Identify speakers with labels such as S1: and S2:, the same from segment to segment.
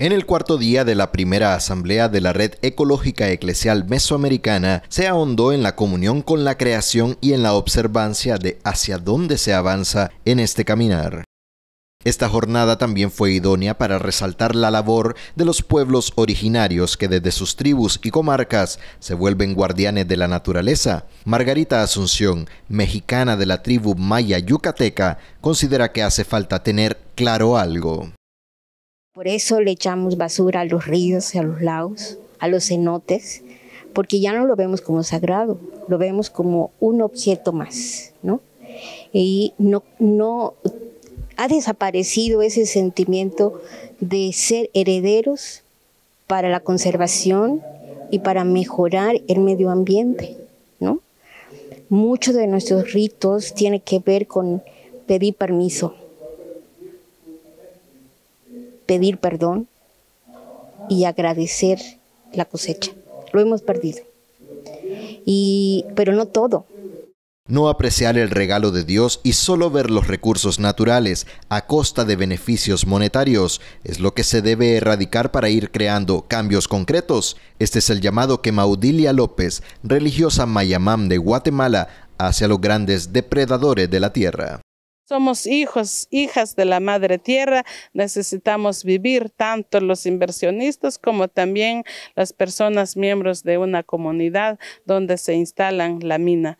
S1: En el cuarto día de la primera asamblea de la Red Ecológica Eclesial Mesoamericana, se ahondó en la comunión con la creación y en la observancia de hacia dónde se avanza en este caminar. Esta jornada también fue idónea para resaltar la labor de los pueblos originarios que desde sus tribus y comarcas se vuelven guardianes de la naturaleza. Margarita Asunción, mexicana de la tribu maya yucateca, considera que hace falta tener claro algo.
S2: Por eso le echamos basura a los ríos, a los lagos, a los cenotes, porque ya no lo vemos como sagrado, lo vemos como un objeto más, ¿no? Y no, no ha desaparecido ese sentimiento de ser herederos para la conservación y para mejorar el medio ambiente, ¿no? Muchos de nuestros ritos tienen que ver con pedir permiso, pedir perdón y agradecer la cosecha. Lo hemos perdido. Y, pero no todo.
S1: No apreciar el regalo de Dios y solo ver los recursos naturales a costa de beneficios monetarios es lo que se debe erradicar para ir creando cambios concretos. Este es el llamado que Maudilia López, religiosa Mayamam de Guatemala, hace a los grandes depredadores de la tierra.
S3: Somos hijos, hijas de la madre tierra, necesitamos vivir tanto los inversionistas como también las personas miembros de una comunidad donde se instalan la mina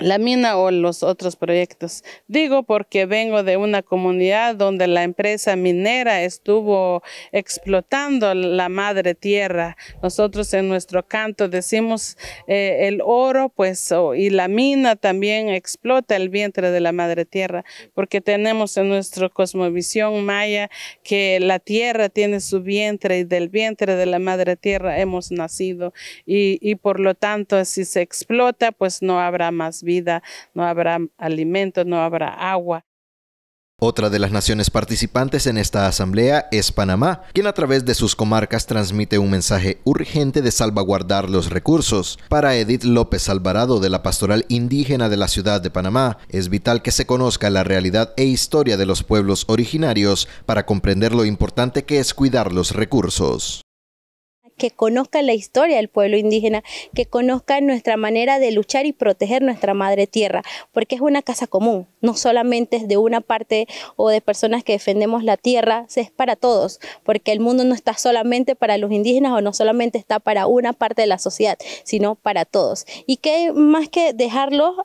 S3: la mina o los otros proyectos. Digo porque vengo de una comunidad donde la empresa minera estuvo explotando la madre tierra. Nosotros en nuestro canto decimos eh, el oro pues y la mina también explota el vientre de la madre tierra porque tenemos en nuestra cosmovisión maya que la tierra tiene su vientre y del vientre de la madre tierra hemos nacido y, y por lo tanto si se explota pues no habrá más vida, no habrá alimentos, no habrá agua.
S1: Otra de las naciones participantes en esta asamblea es Panamá, quien a través de sus comarcas transmite un mensaje urgente de salvaguardar los recursos. Para Edith López Alvarado de la Pastoral Indígena de la Ciudad de Panamá, es vital que se conozca la realidad e historia de los pueblos originarios para comprender lo importante que es cuidar los recursos
S4: que conozcan la historia del pueblo indígena, que conozcan nuestra manera de luchar y proteger nuestra madre tierra, porque es una casa común, no solamente es de una parte o de personas que defendemos la tierra, es para todos, porque el mundo no está solamente para los indígenas o no solamente está para una parte de la sociedad, sino para todos. Y que más que dejarlos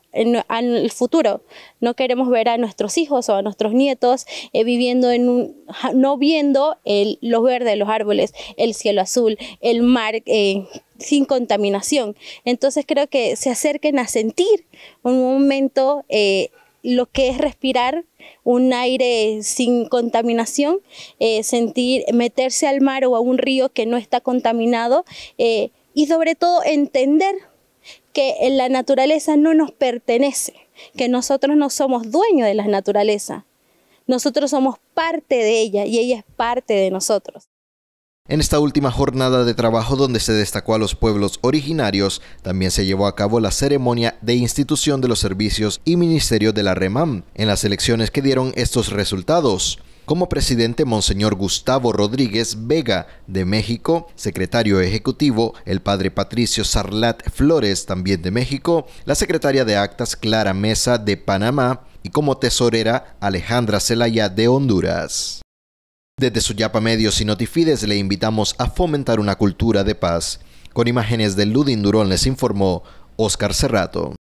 S4: al futuro, no queremos ver a nuestros hijos o a nuestros nietos eh, viviendo en un, no viendo los verdes, los árboles, el cielo azul, el mar eh, sin contaminación. Entonces creo que se acerquen a sentir un momento eh, lo que es respirar un aire sin contaminación, eh, sentir, meterse al mar o a un río que no está contaminado y sobre todo entender que la naturaleza no nos pertenece, que nosotros no somos dueños de la naturaleza. Nosotros somos parte de ella y ella es parte de nosotros.
S1: En esta última jornada de trabajo donde se destacó a los pueblos originarios, también se llevó a cabo la ceremonia de institución de los servicios y ministerio de la REMAM en las elecciones que dieron estos resultados. Como presidente, Monseñor Gustavo Rodríguez Vega de México, secretario ejecutivo, el padre Patricio Sarlat Flores también de México, la secretaria de actas Clara Mesa de Panamá y como tesorera Alejandra Celaya de Honduras. Desde Suyapa Medios y Notifides le invitamos a fomentar una cultura de paz. Con imágenes de Ludin Durón les informó Oscar Cerrato.